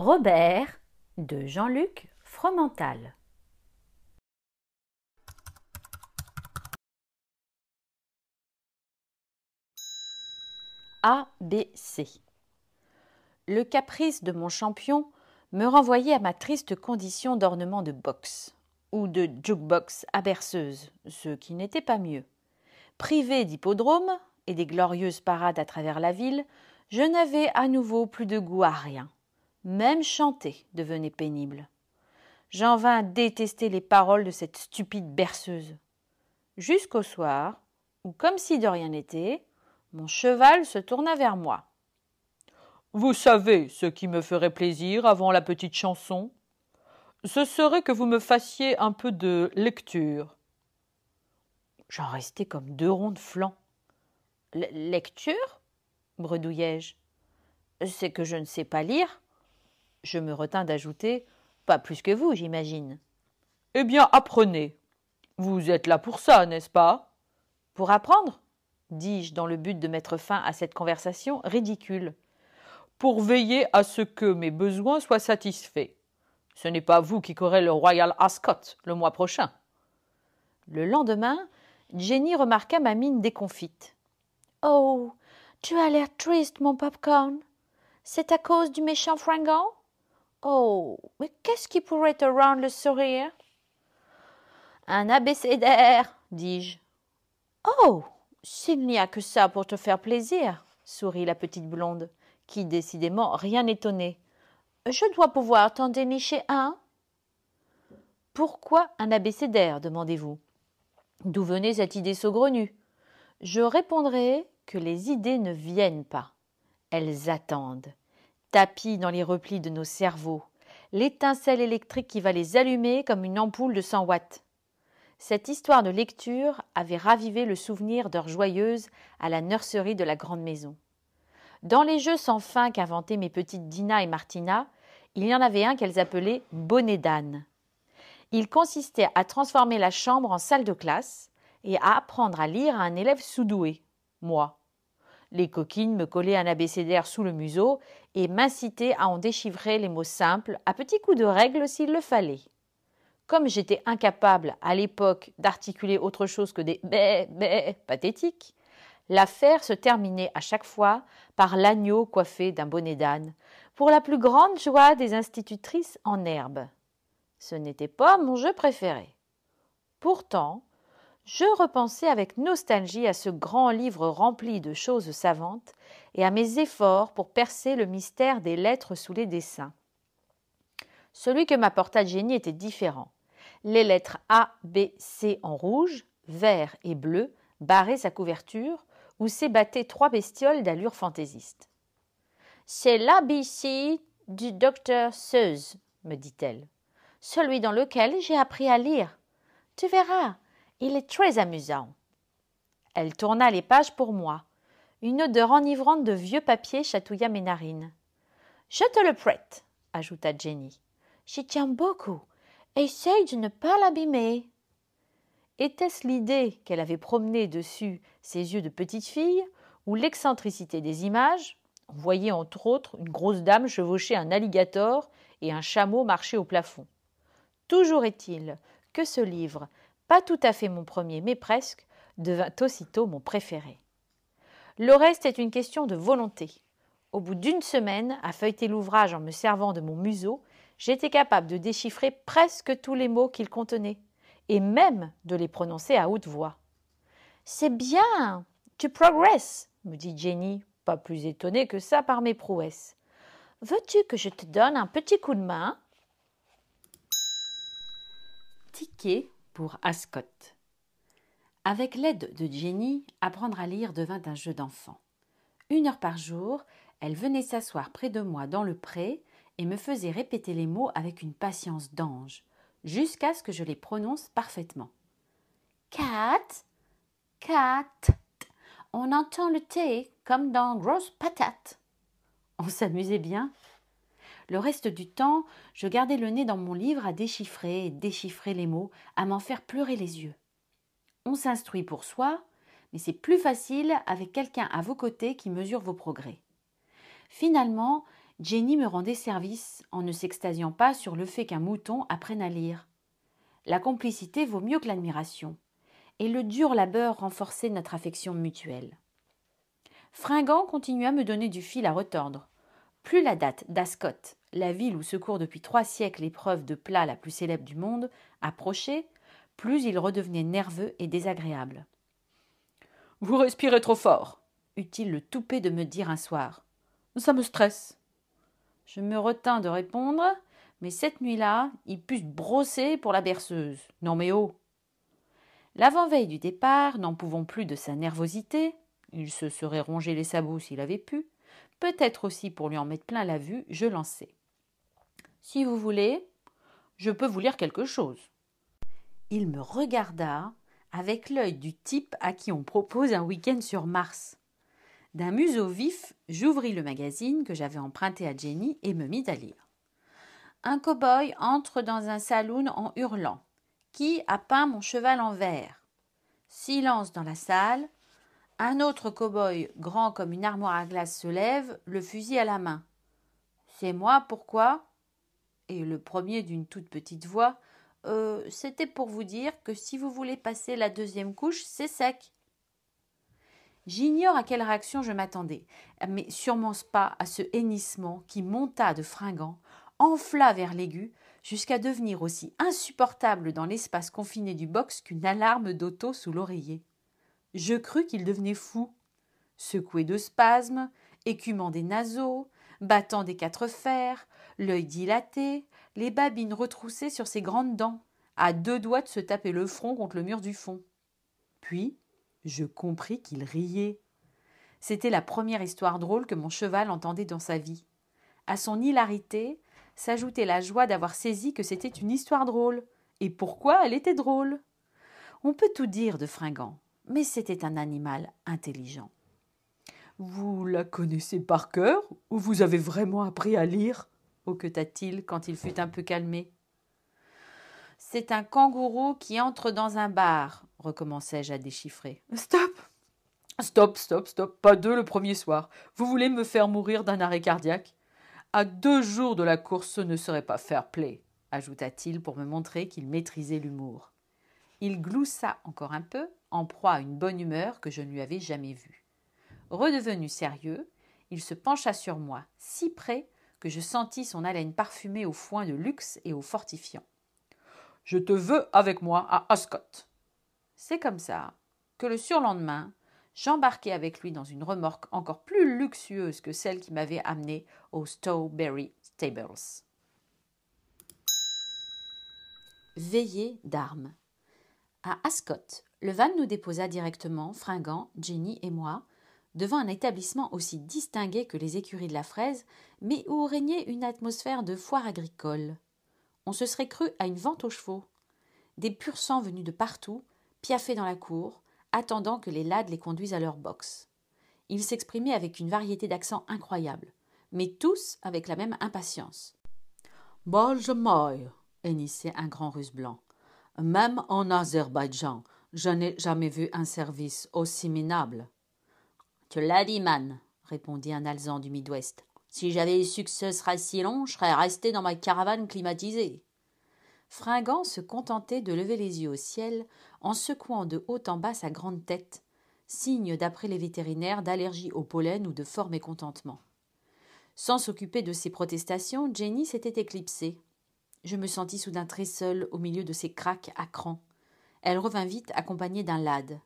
Robert de Jean-Luc Fromental. ABC. Le caprice de mon champion me renvoyait à ma triste condition d'ornement de boxe, ou de jukebox à berceuse, ce qui n'était pas mieux. Privé d'hippodrome et des glorieuses parades à travers la ville, je n'avais à nouveau plus de goût à rien. Même chanter devenait pénible. J'en vins à détester les paroles de cette stupide berceuse. Jusqu'au soir, où, comme si de rien n'était, mon cheval se tourna vers moi. Vous savez ce qui me ferait plaisir avant la petite chanson Ce serait que vous me fassiez un peu de lecture. J'en restais comme deux ronds de flanc. lecture bredouillai-je. C'est que je ne sais pas lire. Je me retins d'ajouter Pas plus que vous, j'imagine. Eh bien, apprenez. Vous êtes là pour ça, n'est-ce pas Pour apprendre dis-je dans le but de mettre fin à cette conversation ridicule. Pour veiller à ce que mes besoins soient satisfaits. Ce n'est pas vous qui courez le Royal Ascot le mois prochain. Le lendemain, Jenny remarqua ma mine déconfite. Oh, tu as l'air triste, mon popcorn. C'est à cause du méchant fringant Oh, mais qu'est-ce qui pourrait te rendre le sourire Un abécédaire, dis-je. Oh, s'il n'y a que ça pour te faire plaisir, sourit la petite blonde, qui décidément rien n'étonnait. « Je dois pouvoir t'en dénicher un. Pourquoi un abécédaire demandez-vous. D'où venait cette idée saugrenue Je répondrai que les idées ne viennent pas, elles attendent tapis dans les replis de nos cerveaux, l'étincelle électrique qui va les allumer comme une ampoule de 100 watts. Cette histoire de lecture avait ravivé le souvenir d'heures joyeuses à la nurserie de la grande maison. Dans les jeux sans fin qu'inventaient mes petites Dina et Martina, il y en avait un qu'elles appelaient bonnet d'âne. Il consistait à transformer la chambre en salle de classe et à apprendre à lire à un élève sous-doué, moi. Les coquines me collaient un abécédaire sous le museau et m'incitaient à en déchiffrer les mots simples, à petits coups de règle s'il le fallait. Comme j'étais incapable, à l'époque, d'articuler autre chose que des bais, bé pathétiques, l'affaire se terminait à chaque fois par l'agneau coiffé d'un bonnet d'âne, pour la plus grande joie des institutrices en herbe. Ce n'était pas mon jeu préféré. Pourtant, je repensais avec nostalgie à ce grand livre rempli de choses savantes et à mes efforts pour percer le mystère des lettres sous les dessins. Celui que m'apporta Jenny était différent. Les lettres A, B, C en rouge, vert et bleu barraient sa couverture où s'ébattaient trois bestioles d'allure fantaisiste. C'est l'ABC du docteur Seuss, me dit-elle, celui dans lequel j'ai appris à lire. Tu verras, il est très amusant. Elle tourna les pages pour moi. Une odeur enivrante de vieux papier chatouilla mes narines. Je te le prête, ajouta Jenny. J'y tiens beaucoup. Essaye de ne pas l'abîmer. Était-ce l'idée qu'elle avait promené dessus ses yeux de petite fille ou l'excentricité des images On voyait entre autres une grosse dame chevaucher un alligator et un chameau marcher au plafond. Toujours est-il que ce livre, pas tout à fait mon premier, mais presque, devint aussitôt mon préféré. Le reste est une question de volonté. Au bout d'une semaine, à feuilleter l'ouvrage en me servant de mon museau, j'étais capable de déchiffrer presque tous les mots qu'il contenait, et même de les prononcer à haute voix. C'est bien, tu progresses, me dit Jenny, pas plus étonnée que ça par mes prouesses. Veux-tu que je te donne un petit coup de main Ascot. Avec l'aide de Jenny, apprendre à lire devint un jeu d'enfant. Une heure par jour, elle venait s'asseoir près de moi dans le pré et me faisait répéter les mots avec une patience d'ange, jusqu'à ce que je les prononce parfaitement. Cat, cat, on entend le thé comme dans Grosse Patate. On s'amusait bien le reste du temps, je gardais le nez dans mon livre à déchiffrer et déchiffrer les mots, à m'en faire pleurer les yeux. On s'instruit pour soi, mais c'est plus facile avec quelqu'un à vos côtés qui mesure vos progrès. Finalement, Jenny me rendait service en ne s'extasiant pas sur le fait qu'un mouton apprenne à lire. La complicité vaut mieux que l'admiration, et le dur labeur renforçait notre affection mutuelle. Fringant continua à me donner du fil à retordre. Plus la date d'Ascot, la ville où secourt depuis trois siècles l'épreuve de plat la plus célèbre du monde, approchait, plus il redevenait nerveux et désagréable. Vous respirez trop fort, eut-il le toupet de me dire un soir. Ça me stresse. Je me retins de répondre, mais cette nuit-là, il put se brosser pour la berceuse. Non mais oh L'avant-veille du départ, n'en pouvant plus de sa nervosité, il se serait rongé les sabots s'il avait pu, peut-être aussi pour lui en mettre plein la vue, je lançai. Si vous voulez, je peux vous lire quelque chose. Il me regarda avec l'œil du type à qui on propose un week-end sur Mars. D'un museau vif, j'ouvris le magazine que j'avais emprunté à Jenny et me mis à lire. Un cow-boy entre dans un saloon en hurlant. Qui a peint mon cheval en vert Silence dans la salle, un autre cow-boy, grand comme une armoire à glace, se lève, le fusil à la main. C'est moi, pourquoi Et le premier, d'une toute petite voix, euh, c'était pour vous dire que si vous voulez passer la deuxième couche, c'est sec. J'ignore à quelle réaction je m'attendais, mais sûrement pas à ce hennissement qui monta de fringant, enfla vers l'aigu, jusqu'à devenir aussi insupportable dans l'espace confiné du box qu'une alarme d'auto sous l'oreiller. Je crus qu'il devenait fou, secoué de spasmes, écumant des naseaux, battant des quatre fers, l'œil dilaté, les babines retroussées sur ses grandes dents, à deux doigts de se taper le front contre le mur du fond. Puis, je compris qu'il riait. C'était la première histoire drôle que mon cheval entendait dans sa vie. À son hilarité s'ajoutait la joie d'avoir saisi que c'était une histoire drôle, et pourquoi elle était drôle. On peut tout dire de Fringant mais c'était un animal intelligent. Vous la connaissez par cœur ou vous avez vraiment appris à lire hoqueta-t-il quand il fut un peu calmé. C'est un kangourou qui entre dans un bar, recommençai-je à déchiffrer. Stop Stop, stop, stop, pas deux le premier soir. Vous voulez me faire mourir d'un arrêt cardiaque À deux jours de la course, ce ne serait pas fair play, ajouta-t-il pour me montrer qu'il maîtrisait l'humour. Il gloussa encore un peu, en proie à une bonne humeur que je ne lui avais jamais vue. Redevenu sérieux, il se pencha sur moi, si près que je sentis son haleine parfumée au foin de luxe et au fortifiant. Je te veux avec moi à Ascot. C'est comme ça que le surlendemain, j'embarquai avec lui dans une remorque encore plus luxueuse que celle qui m'avait amené aux Stowberry Stables. Veillée d'armes. À Ascot, le van nous déposa directement, fringant, Jenny et moi, devant un établissement aussi distingué que les écuries de la fraise, mais où régnait une atmosphère de foire agricole. On se serait cru à une vente aux chevaux. Des purs sangs venus de partout, piaffés dans la cour, attendant que les lades les conduisent à leur box. Ils s'exprimaient avec une variété d'accents incroyable, mais tous avec la même impatience. » hennissait un grand russe blanc. Même en Azerbaïdjan, je n'ai jamais vu un service aussi minable. Tu l'as dit, man, répondit un alzan du Midwest. Si j'avais su que ce serait si long, je serais resté dans ma caravane climatisée. Fringant se contentait de lever les yeux au ciel en secouant de haut en bas sa grande tête, signe d'après les vétérinaires d'allergie au pollen ou de fort mécontentement. Sans s'occuper de ces protestations, Jenny s'était éclipsée. Je me sentis soudain très seul au milieu de ces craques à elle revint vite accompagnée d'un lad.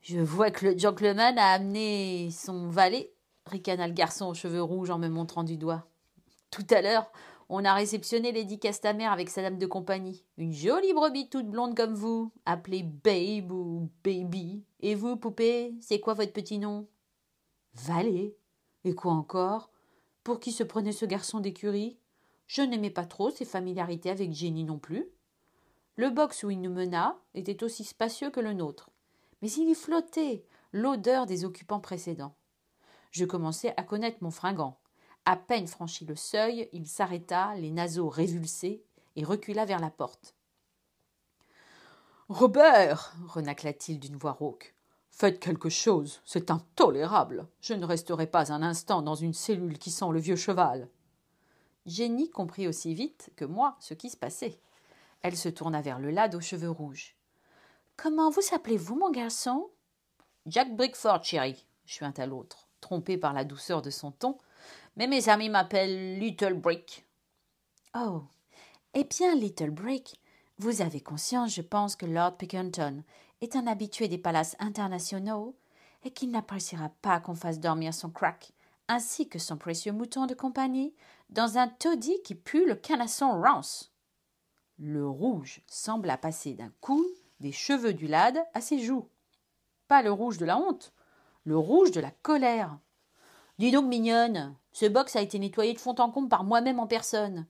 Je vois que le gentleman a amené son valet, ricana le garçon aux cheveux rouges en me montrant du doigt. Tout à l'heure, on a réceptionné Lady Castamère avec sa dame de compagnie. Une jolie brebis toute blonde comme vous, appelée Babe ou Baby. Et vous, poupée, c'est quoi votre petit nom Valet Et quoi encore Pour qui se prenait ce garçon d'écurie Je n'aimais pas trop ses familiarités avec Jenny non plus. Le box où il nous mena était aussi spacieux que le nôtre, mais il y flottait l'odeur des occupants précédents. Je commençais à connaître mon fringant. À peine franchi le seuil, il s'arrêta, les naseaux révulsés, et recula vers la porte. Robert renacla-t-il d'une voix rauque. Faites quelque chose, c'est intolérable. Je ne resterai pas un instant dans une cellule qui sent le vieux cheval. Jenny comprit aussi vite que moi ce qui se passait. Elle se tourna vers le lad aux cheveux rouges. Comment vous appelez-vous, mon garçon Jack Brickford, chérie, chuinta l'autre, trompé par la douceur de son ton. Mais mes amis m'appellent Little Brick. Oh Eh bien, Little Brick, vous avez conscience, je pense, que Lord Pickenton est un habitué des palaces internationaux et qu'il n'appréciera pas qu'on fasse dormir son crack, ainsi que son précieux mouton de compagnie, dans un taudis qui pue le canasson rance. Le rouge sembla passer d'un coup des cheveux du lad à ses joues. Pas le rouge de la honte, le rouge de la colère. Dis donc, mignonne, ce box a été nettoyé de fond en comble par moi-même en personne.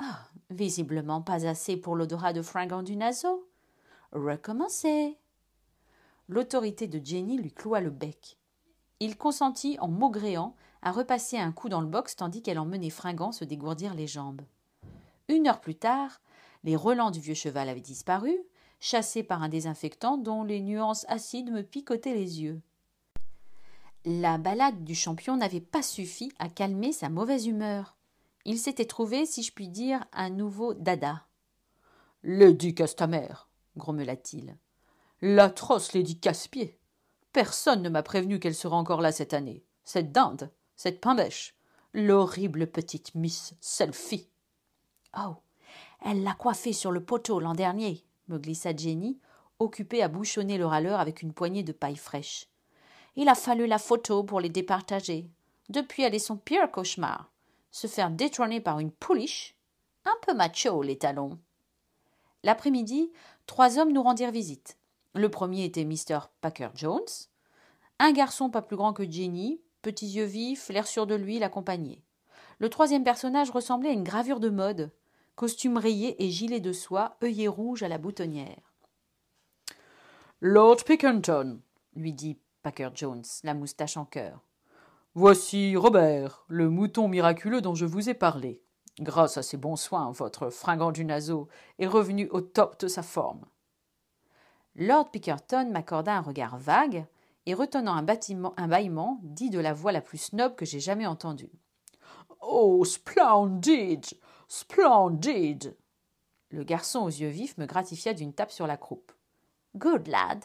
Ah, visiblement pas assez pour l'odorat de fringant du naseau. Recommencez. L'autorité de Jenny lui cloua le bec. Il consentit en maugréant à repasser un coup dans le box tandis qu'elle emmenait Fringant se dégourdir les jambes. Une heure plus tard, les relents du vieux cheval avaient disparu, chassés par un désinfectant dont les nuances acides me picotaient les yeux. La balade du champion n'avait pas suffi à calmer sa mauvaise humeur. Il s'était trouvé, si je puis dire, un nouveau dada. Lady Castamère grommela-t-il. L'atroce Lady Caspier. Personne ne m'a prévenu qu'elle sera encore là cette année. Cette dinde, cette pimbèche, l'horrible petite Miss Selfie. Oh elle l'a coiffé sur le poteau l'an dernier, me glissa Jenny, occupée à bouchonner le râleur avec une poignée de paille fraîche. Il a fallu la photo pour les départager. Depuis, elle est son pire cauchemar. Se faire détrôner par une pouliche. Un peu macho, les talons. L'après-midi, trois hommes nous rendirent visite. Le premier était Mr. Packer Jones. Un garçon pas plus grand que Jenny, petits yeux vifs, l'air sûr de lui, l'accompagnait. Le troisième personnage ressemblait à une gravure de mode costume rayé et gilet de soie, œillet rouge à la boutonnière. Lord Pickerton, lui dit Packer Jones, la moustache en cœur. Voici Robert, le mouton miraculeux dont je vous ai parlé. Grâce à ses bons soins, votre fringant du naseau est revenu au top de sa forme. Lord Pickerton m'accorda un regard vague et retenant un, bâtiment, un bâillement, dit de la voix la plus snob que j'ai jamais entendue. Oh, splendid! Splendide Le garçon aux yeux vifs me gratifia d'une tape sur la croupe. Good lad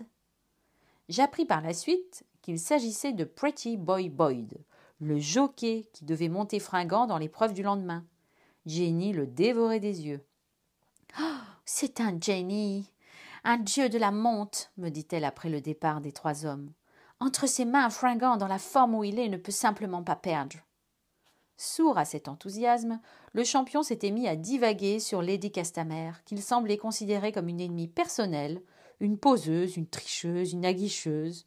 J'appris par la suite qu'il s'agissait de Pretty Boy Boyd, le jockey qui devait monter fringant dans l'épreuve du lendemain. Jenny le dévorait des yeux. Oh, c'est un Jenny un dieu de la monte, me dit-elle après le départ des trois hommes. Entre ses mains, fringant dans la forme où il est ne peut simplement pas perdre. Sourd à cet enthousiasme, le champion s'était mis à divaguer sur Lady Castamer, qu'il semblait considérer comme une ennemie personnelle, une poseuse, une tricheuse, une aguicheuse.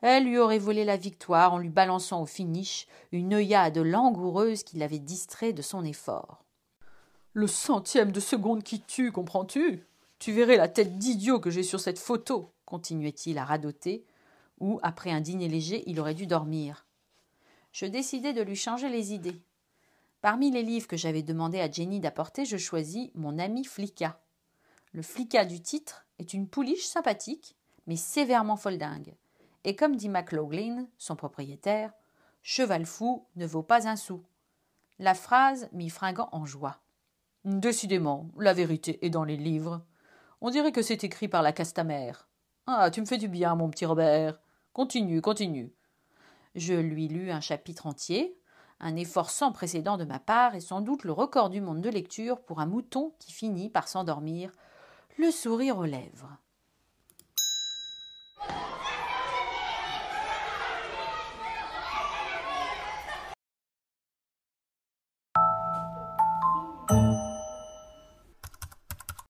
Elle lui aurait volé la victoire en lui balançant au finish une œillade langoureuse qui l'avait distrait de son effort. Le centième de seconde qui tue, comprends-tu Tu verrais la tête d'idiot que j'ai sur cette photo, continuait-il à radoter, ou après un dîner léger, il aurait dû dormir. Je décidai de lui changer les idées. Parmi les livres que j'avais demandé à Jenny d'apporter, je choisis Mon ami Flicka. Le Flicka du titre est une pouliche sympathique, mais sévèrement foldingue. Et comme dit McLaughlin, son propriétaire, cheval fou ne vaut pas un sou. La phrase mit Fringant en joie. Décidément, la vérité est dans les livres. On dirait que c'est écrit par la castamère. Ah, tu me fais du bien, mon petit Robert. Continue, continue. Je lui lus un chapitre entier, un effort sans précédent de ma part et sans doute le record du monde de lecture pour un mouton qui finit par s'endormir, le sourire aux lèvres.